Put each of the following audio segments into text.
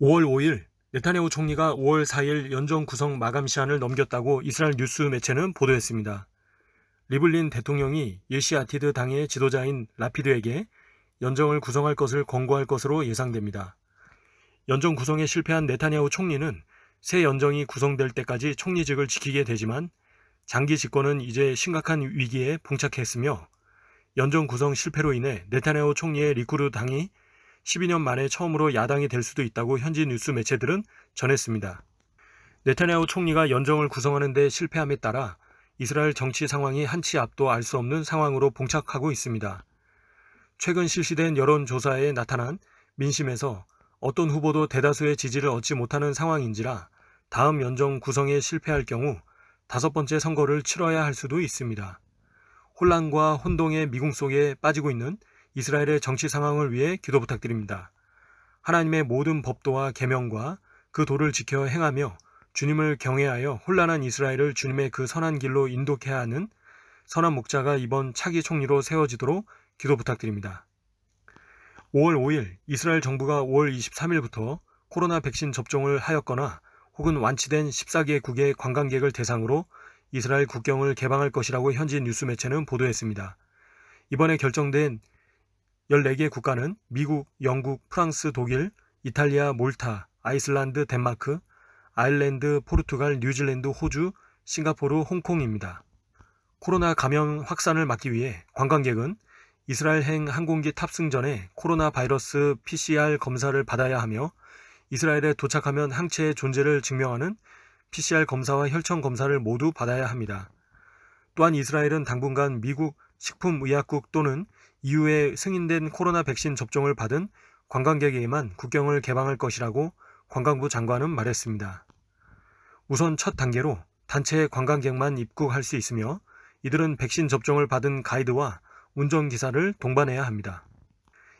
5월 5일 네타네오 총리가 5월 4일 연정 구성 마감 시한을 넘겼다고 이스라엘 뉴스 매체는 보도했습니다. 리블린 대통령이 예시 아티드 당의 지도자인 라피드에게 연정을 구성할 것을 권고할 것으로 예상됩니다. 연정 구성에 실패한 네타네오 총리는 새 연정이 구성될 때까지 총리직을 지키게 되지만 장기 집권은 이제 심각한 위기에 봉착했으며 연정 구성 실패로 인해 네타네오 총리의 리쿠르 당이 12년 만에 처음으로 야당이 될 수도 있다고 현지 뉴스 매체들은 전했습니다. 네타냐후 총리가 연정을 구성하는 데 실패함에 따라 이스라엘 정치 상황이 한치 앞도 알 수 없는 상황으로 봉착하고 있습니다. 최근 실시된 여론조사에 나타난 민심에서 어떤 후보도 대다수의 지지를 얻지 못하는 상황인지라 다음 연정 구성에 실패할 경우 다섯 번째 선거를 치러야 할 수도 있습니다. 혼란과 혼동의 미궁 속에 빠지고 있는 이스라엘의 정치 상황을 위해 기도 부탁드립니다. 하나님의 모든 법도와 계명과 그 도를 지켜 행하며 주님을 경외하여 혼란한 이스라엘을 주님의 그 선한 길로 인도케 하는 선한 목자가 이번 차기 총리로 세워지도록 기도 부탁드립니다. 5월 5일 이스라엘 정부가 5월 23일부터 코로나 백신 접종을 하였거나 혹은 완치된 14개국의 관광객을 대상으로 이스라엘 국경을 개방할 것이라고 현지 뉴스 매체는 보도했습니다. 이번에 결정된 14개 국가는 미국, 영국, 프랑스, 독일, 이탈리아, 몰타, 아이슬란드, 덴마크, 아일랜드, 포르투갈, 뉴질랜드, 호주, 싱가포르, 홍콩입니다. 코로나 감염 확산을 막기 위해 관광객은 이스라엘행 항공기 탑승 전에 코로나 바이러스 PCR 검사를 받아야 하며 이스라엘에 도착하면 항체의 존재를 증명하는 PCR 검사와 혈청 검사를 모두 받아야 합니다. 또한 이스라엘은 당분간 미국 식품의약국 또는 이후에 승인된 코로나 백신 접종을 받은 관광객에게만 국경을 개방할 것이라고 관광부 장관은 말했습니다. 우선 첫 단계로 단체 관광객만 입국할 수 있으며 이들은 백신 접종을 받은 가이드와 운전기사를 동반해야 합니다.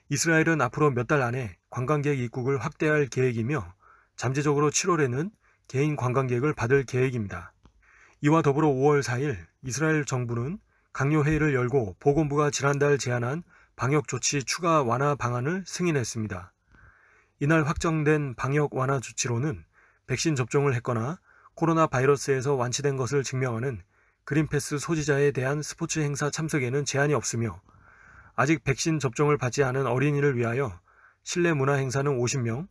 이스라엘은 앞으로 몇 달 안에 관광객 입국을 확대할 계획이며 잠재적으로 7월에는 개인 관광객을 받을 계획입니다. 이와 더불어 5월 4일 이스라엘 정부는 강요회의를 열고 보건부가 지난달 제안한 방역조치 추가 완화 방안을 승인했습니다. 이날 확정된 방역 완화 조치로는 백신 접종을 했거나 코로나 바이러스에서 완치된 것을 증명하는 그린패스 소지자에 대한 스포츠 행사 참석에는 제한이 없으며 아직 백신 접종을 받지 않은 어린이를 위하여 실내 문화 행사는 50명,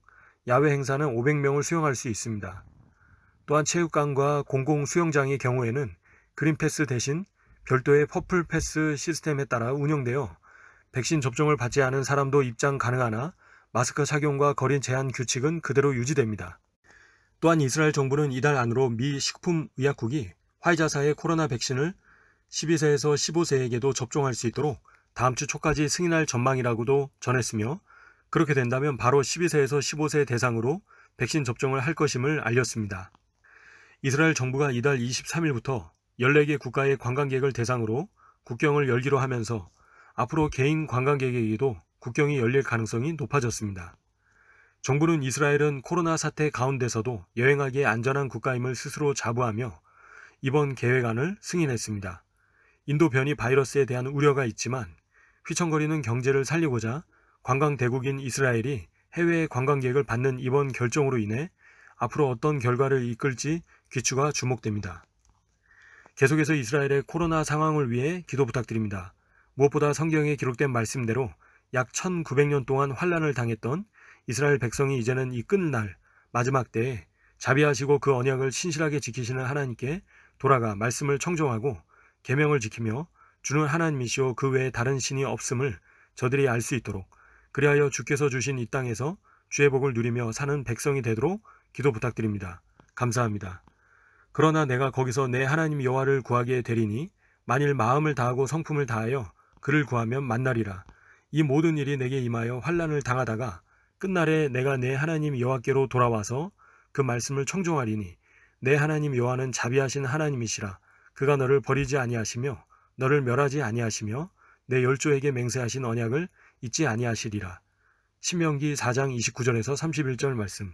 야외 행사는 500명을 수용할 수 있습니다. 또한 체육관과 공공 수영장의 경우에는 그린패스 대신 별도의 퍼플 패스 시스템에 따라 운영되어 백신 접종을 받지 않은 사람도 입장 가능하나 마스크 착용과 거리 제한 규칙은 그대로 유지됩니다. 또한 이스라엘 정부는 이달 안으로 미 식품의약국이 화이자사의 코로나 백신을 12세에서 15세에게도 접종할 수 있도록 다음 주 초까지 승인할 전망이라고도 전했으며 그렇게 된다면 바로 12세에서 15세 대상으로 백신 접종을 할 것임을 알렸습니다. 이스라엘 정부가 이달 23일부터 14개 국가의 관광객을 대상으로 국경을 열기로 하면서 앞으로 개인 관광객에게도 국경이 열릴 가능성이 높아졌습니다. 정부는 이스라엘은 코로나 사태 가운데서도 여행하기에 안전한 국가임을 스스로 자부하며 이번 계획안을 승인했습니다. 인도 변이 바이러스에 대한 우려가 있지만 휘청거리는 경제를 살리고자 관광 대국인 이스라엘이 해외 관광객을 받는 이번 결정으로 인해 앞으로 어떤 결과를 이끌지 귀추가 주목됩니다. 계속해서 이스라엘의 코로나 상황을 위해 기도 부탁드립니다. 무엇보다 성경에 기록된 말씀대로 약 1900년 동안 환란을 당했던 이스라엘 백성이 이제는 이 끝날 마지막 때에 자비하시고 그 언약을 신실하게 지키시는 하나님께 돌아가 말씀을 청정하고 계명을 지키며 주는 하나님이시오 그 외에 다른 신이 없음을 저들이 알 수 있도록 그리하여 주께서 주신 이 땅에서 주의 복을 누리며 사는 백성이 되도록 기도 부탁드립니다. 감사합니다. 그러나 내가 거기서 내 하나님 여호와를 구하게 되리니 만일 마음을 다하고 성품을 다하여 그를 구하면 만나리라. 이 모든 일이 내게 임하여 환란을 당하다가 끝날에 내가 내 하나님 여호와께로 돌아와서 그 말씀을 청종하리니 내 하나님 여호와는 자비하신 하나님이시라. 그가 너를 버리지 아니하시며 너를 멸하지 아니하시며 내 열조에게 맹세하신 언약을 잊지 아니하시리라. 신명기 4장 29절에서 31절 말씀.